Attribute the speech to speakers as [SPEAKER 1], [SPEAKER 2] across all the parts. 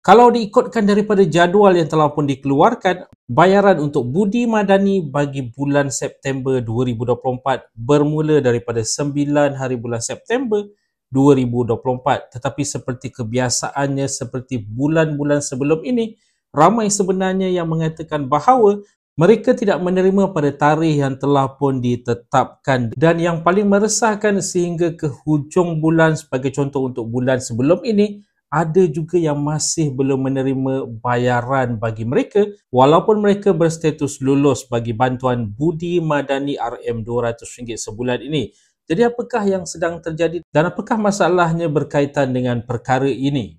[SPEAKER 1] Kalau diikutkan daripada jadual yang telah pun dikeluarkan, bayaran untuk Budi Madani bagi bulan September 2024 bermula daripada 9 hari bulan September 2024. Tetapi seperti kebiasaannya seperti bulan-bulan sebelum ini, ramai sebenarnya yang mengatakan bahawa mereka tidak menerima pada tarikh yang telah pun ditetapkan dan yang paling meresahkan sehingga ke hujung bulan sebagai contoh untuk bulan sebelum ini ada juga yang masih belum menerima bayaran bagi mereka walaupun mereka berstatus lulus bagi bantuan budi madani RM200 sebulan ini. Jadi apakah yang sedang terjadi dan apakah masalahnya berkaitan dengan perkara ini?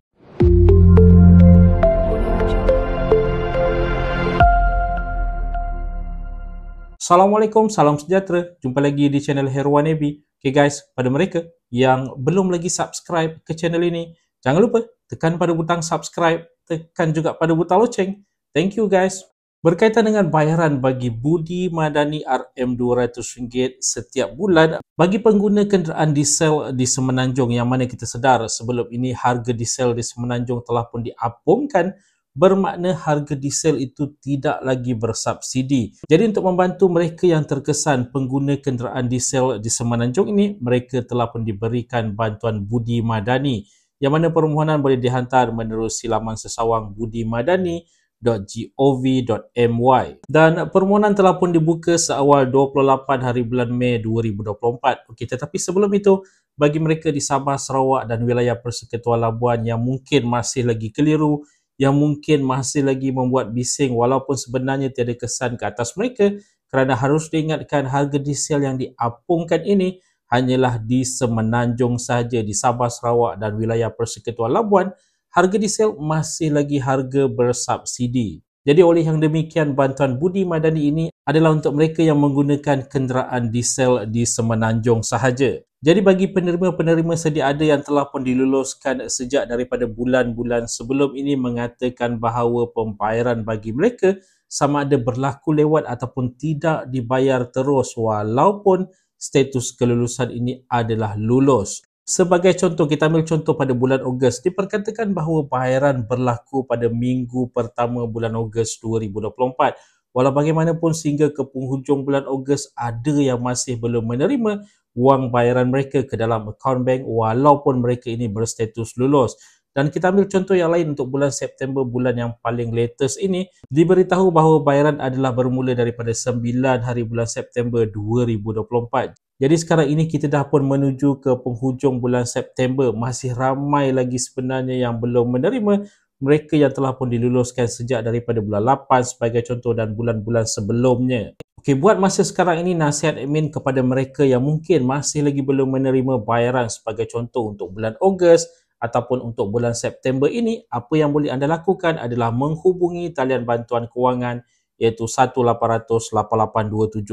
[SPEAKER 1] Assalamualaikum, salam sejahtera. Jumpa lagi di channel Herwan Ebi. Okay guys, pada mereka yang belum lagi subscribe ke channel ini, Jangan lupa tekan pada butang subscribe, tekan juga pada butang loceng. Thank you guys. Berkaitan dengan bayaran bagi budi madani RM200 setiap bulan bagi pengguna kenderaan diesel di Semenanjung yang mana kita sedar sebelum ini harga diesel di Semenanjung telah pun diapungkan bermakna harga diesel itu tidak lagi bersubsidi. Jadi untuk membantu mereka yang terkesan pengguna kenderaan diesel di Semenanjung ini, mereka telah pun diberikan bantuan budi madani yang mana permohonan boleh dihantar menerusi laman sesawang budimadani.gov.my dan permohonan telah pun dibuka seawal 28 hari bulan Mei 2024. Okey tetapi sebelum itu bagi mereka di Sabah, Sarawak dan wilayah Persekutuan Labuan yang mungkin masih lagi keliru, yang mungkin masih lagi membuat bising walaupun sebenarnya tiada kesan ke atas mereka kerana harus diingatkan harga diesel yang diapungkan ini hanyalah di Semenanjung saja di Sabah, Sarawak dan wilayah Persekutuan Labuan, harga diesel masih lagi harga bersubsidi. Jadi oleh yang demikian, bantuan Budi Madani ini adalah untuk mereka yang menggunakan kenderaan diesel di Semenanjung sahaja. Jadi bagi penerima-penerima sedia ada yang telah pun diluluskan sejak daripada bulan-bulan sebelum ini mengatakan bahawa pembayaran bagi mereka sama ada berlaku lewat ataupun tidak dibayar terus walaupun status kelulusan ini adalah lulus. Sebagai contoh, kita ambil contoh pada bulan Ogos. Diperkatakan bahawa bayaran berlaku pada minggu pertama bulan Ogos 2024. Walau bagaimanapun sehingga ke penghujung bulan Ogos ada yang masih belum menerima wang bayaran mereka ke dalam akaun bank walaupun mereka ini berstatus lulus. Dan kita ambil contoh yang lain untuk bulan September, bulan yang paling latest ini, diberitahu bahawa bayaran adalah bermula daripada 9 hari bulan September 2024. Jadi sekarang ini kita dah pun menuju ke penghujung bulan September, masih ramai lagi sebenarnya yang belum menerima mereka yang telah pun diluluskan sejak daripada bulan 8 sebagai contoh dan bulan-bulan sebelumnya. Okey, buat masa sekarang ini nasihat admin kepada mereka yang mungkin masih lagi belum menerima bayaran sebagai contoh untuk bulan Ogos, ataupun untuk bulan September ini, apa yang boleh anda lakukan adalah menghubungi talian bantuan kewangan iaitu 1-800-882747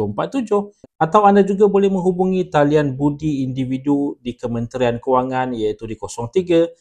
[SPEAKER 1] atau anda juga boleh menghubungi talian budi individu di Kementerian Kewangan iaitu di 03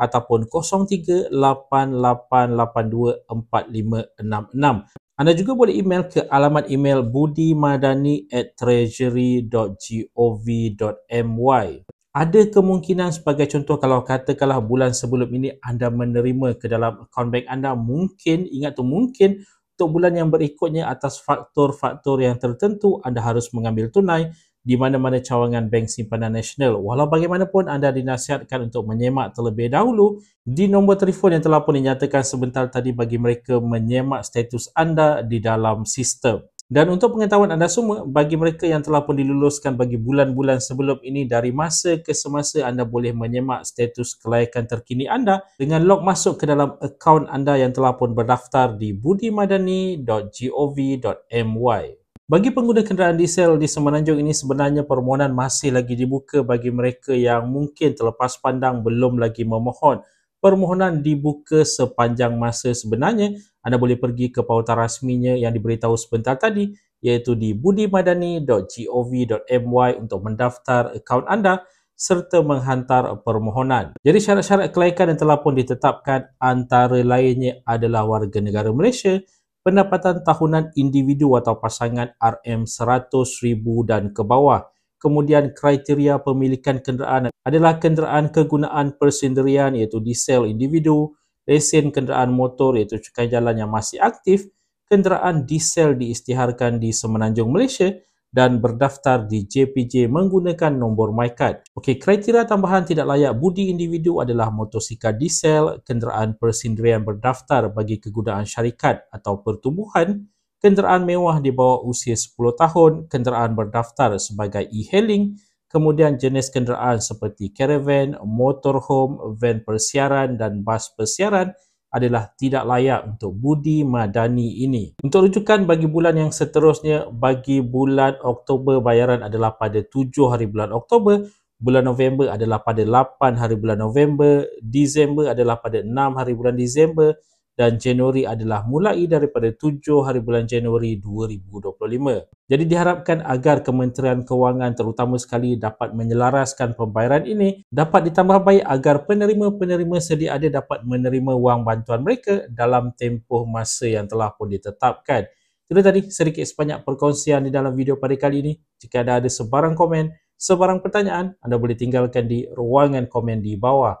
[SPEAKER 1] ataupun 0388824566. Anda juga boleh email ke alamat email budimadani at treasury.gov.my. Ada kemungkinan sebagai contoh kalau katakanlah bulan sebelum ini anda menerima ke dalam akaun bank anda mungkin, ingat tu mungkin untuk bulan yang berikutnya atas faktor-faktor yang tertentu anda harus mengambil tunai di mana-mana cawangan Bank Simpanan Nasional. Walau bagaimanapun anda dinasihatkan untuk menyemak terlebih dahulu di nombor telefon yang telah pun dinyatakan sebentar tadi bagi mereka menyemak status anda di dalam sistem. Dan untuk pengetahuan anda semua, bagi mereka yang telah pun diluluskan bagi bulan-bulan sebelum ini dari masa ke semasa anda boleh menyemak status kelayakan terkini anda dengan log masuk ke dalam akaun anda yang telah pun berdaftar di budimadani.gov.my. Bagi pengguna kenderaan diesel di Semenanjung ini sebenarnya permohonan masih lagi dibuka bagi mereka yang mungkin terlepas pandang belum lagi memohon. Permohonan dibuka sepanjang masa sebenarnya. Anda boleh pergi ke pautan rasminya yang diberitahu sebentar tadi iaitu di budimadani.gov.my untuk mendaftar akaun anda serta menghantar permohonan. Jadi syarat-syarat kelayakan yang telah pun ditetapkan antara lainnya adalah warga negara Malaysia pendapatan tahunan individu atau pasangan RM100,000 dan ke bawah. Kemudian kriteria pemilikan kenderaan adalah kenderaan kegunaan persendirian iaitu diesel individu, lesen kenderaan motor iaitu cukai jalan yang masih aktif, kenderaan diesel diistiharkan di Semenanjung Malaysia dan berdaftar di JPJ menggunakan nombor MyCard. Okey, kriteria tambahan tidak layak budi individu adalah motosikal diesel, kenderaan persendirian berdaftar bagi kegunaan syarikat atau pertubuhan, kenderaan mewah di bawah usia 10 tahun, kenderaan berdaftar sebagai e-hailing, kemudian jenis kenderaan seperti caravan, motorhome, van persiaran dan bas persiaran adalah tidak layak untuk budi madani ini. Untuk rujukan bagi bulan yang seterusnya, bagi bulan Oktober bayaran adalah pada 7 hari bulan Oktober, bulan November adalah pada 8 hari bulan November, Disember adalah pada 6 hari bulan Disember, dan Januari adalah mulai daripada 7 hari bulan Januari 2025. Jadi diharapkan agar Kementerian Kewangan terutama sekali dapat menyelaraskan pembayaran ini dapat ditambah baik agar penerima-penerima sedia ada dapat menerima wang bantuan mereka dalam tempoh masa yang telah pun ditetapkan. Itu tadi sedikit sebanyak perkongsian di dalam video pada kali ini. Jika anda ada sebarang komen, sebarang pertanyaan, anda boleh tinggalkan di ruangan komen di bawah